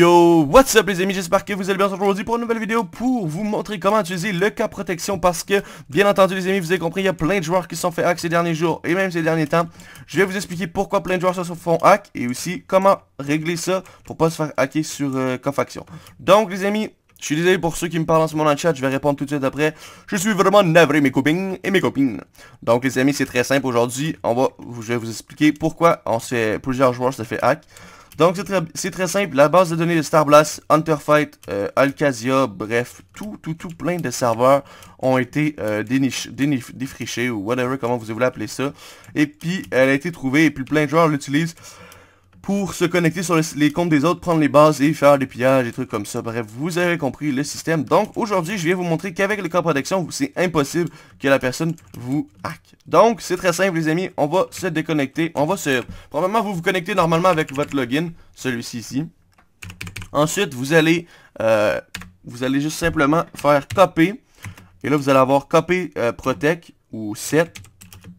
Yo, what's up les amis, j'espère que vous allez bien aujourd'hui pour une nouvelle vidéo pour vous montrer comment utiliser le cas protection parce que, bien entendu les amis, vous avez compris, il y a plein de joueurs qui se sont fait hack ces derniers jours et même ces derniers temps. Je vais vous expliquer pourquoi plein de joueurs se font hack et aussi comment régler ça pour pas se faire hacker sur euh, Cofaction. Donc les amis, je suis désolé pour ceux qui me parlent en ce moment dans chat, je vais répondre tout de suite après. Je suis vraiment navré mes copines et mes copines. Donc les amis, c'est très simple aujourd'hui, on va, je vais vous expliquer pourquoi on plusieurs joueurs se fait hack. Donc c'est très, simple, la base de données de Star Blast, Hunter Fight, euh, bref, tout, tout, tout plein de serveurs ont été euh, défrichés ou whatever, comment vous voulez appeler ça. Et puis elle a été trouvée et puis plein de joueurs l'utilisent pour se connecter sur les comptes des autres, prendre les bases et faire des pillages, et trucs comme ça. Bref, vous avez compris le système. Donc, aujourd'hui, je viens vous montrer qu'avec le corps protection, c'est impossible que la personne vous hack. Donc, c'est très simple, les amis. On va se déconnecter. On va se... Probablement, vous vous connectez normalement avec votre login, celui-ci ici. Ensuite, vous allez... Euh, vous allez juste simplement faire copier. Et là, vous allez avoir copier euh, protect ou set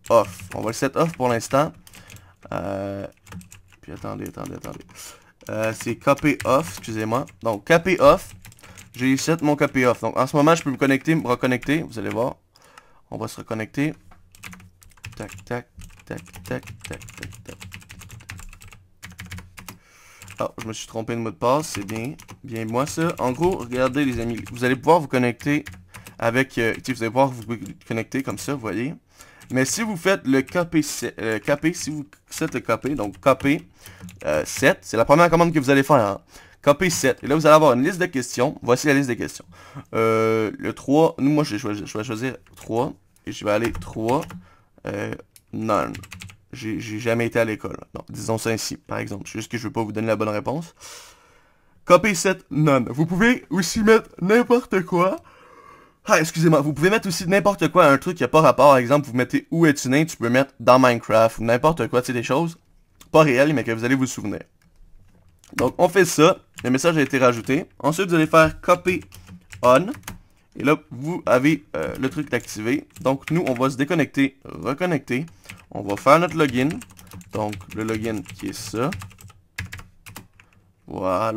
off. On va le set off pour l'instant. Euh, attendez, attendez, attendez. Euh, c'est copé off, excusez-moi. Donc, copy off. J'ai set mon copy off. Donc, en ce moment, je peux me connecter, me reconnecter. Vous allez voir. On va se reconnecter. Tac, tac, tac, tac, tac, tac, tac. Ah, je me suis trompé de mot de passe. C'est bien, bien moi ça. En gros, regardez les amis. Vous allez pouvoir vous connecter avec... Euh, vous allez pouvoir vous connecter comme ça, vous voyez. Mais si vous faites le KP7, euh, si vous faites le KP, donc KP7, euh, c'est la première commande que vous allez faire. Hein. 7 Et là, vous allez avoir une liste de questions. Voici la liste des questions. Euh, le 3, nous, moi, je vais, choisir, je choisir, 3. Et je vais aller 3, none. J'ai jamais été à l'école. disons ça ainsi, par exemple. Juste que je ne veux pas vous donner la bonne réponse. KP7, none. Vous pouvez aussi mettre n'importe quoi. Ah, excusez-moi, vous pouvez mettre aussi n'importe quoi, un truc qui n'a pas rapport, par exemple, vous mettez où est né, tu peux mettre dans Minecraft, ou n'importe quoi, c'est des choses pas réelles, mais que vous allez vous souvenir. Donc, on fait ça, le message a été rajouté. Ensuite, vous allez faire copy on, et là, vous avez euh, le truc d'activer. Donc, nous, on va se déconnecter, reconnecter, on va faire notre login, donc le login qui est ça. Voilà.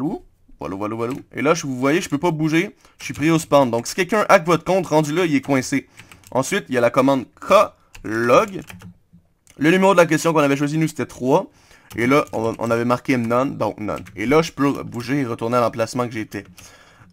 Voilà, voilà, voilà. Et là, je, vous voyez, je peux pas bouger. Je suis pris au spawn. Donc, si quelqu'un hack votre compte, rendu là, il est coincé. Ensuite, il y a la commande K-log. Le numéro de la question qu'on avait choisi, nous, c'était 3. Et là, on, on avait marqué none, donc none. Et là, je peux bouger et retourner à l'emplacement que j'étais.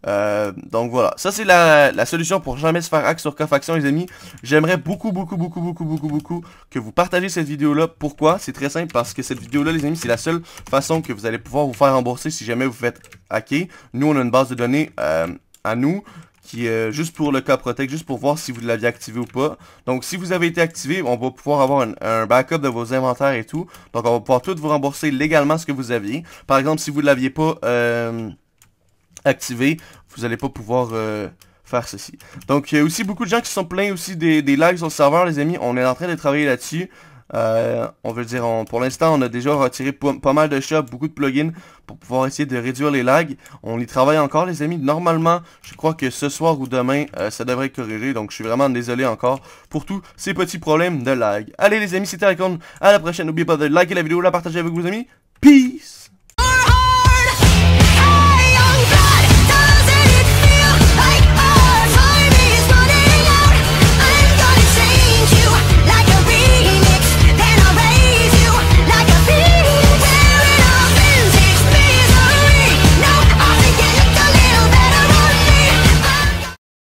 Euh, donc voilà, ça c'est la, solution pour jamais se faire hack sur Cofaction les amis. J'aimerais beaucoup, beaucoup, beaucoup, beaucoup, beaucoup, beaucoup que vous partagez cette vidéo-là. Pourquoi C'est très simple parce que cette vidéo-là les amis, c'est la seule façon que vous allez pouvoir vous faire rembourser si jamais vous faites hacker. Nous, on a une base de données euh, à nous qui est euh, juste pour le cas protect, juste pour voir si vous l'aviez activé ou pas. Donc si vous avez été activé, on va pouvoir avoir un, backup de vos inventaires et tout. Donc on va pouvoir tout vous rembourser légalement ce que vous aviez. Par exemple, si vous ne l'aviez pas... Euh activé, vous n'allez pas pouvoir euh, faire ceci. Donc, il y a aussi beaucoup de gens qui sont pleins aussi des, des lags sur le serveur, les amis. On est en train de travailler là-dessus. Euh, on veut dire, pour l'instant, on a déjà retiré pas mal de shops, beaucoup de plugins pour pouvoir essayer de réduire les lags. On y travaille encore, les amis. Normalement, je crois que ce soir ou demain, euh, ça devrait être corrigé. Donc, je suis vraiment désolé encore pour tous ces petits problèmes de lag. Allez, les amis, c'était Icon. À la prochaine. N'oubliez pas de liker la vidéo, la partager avec vos amis. Peace!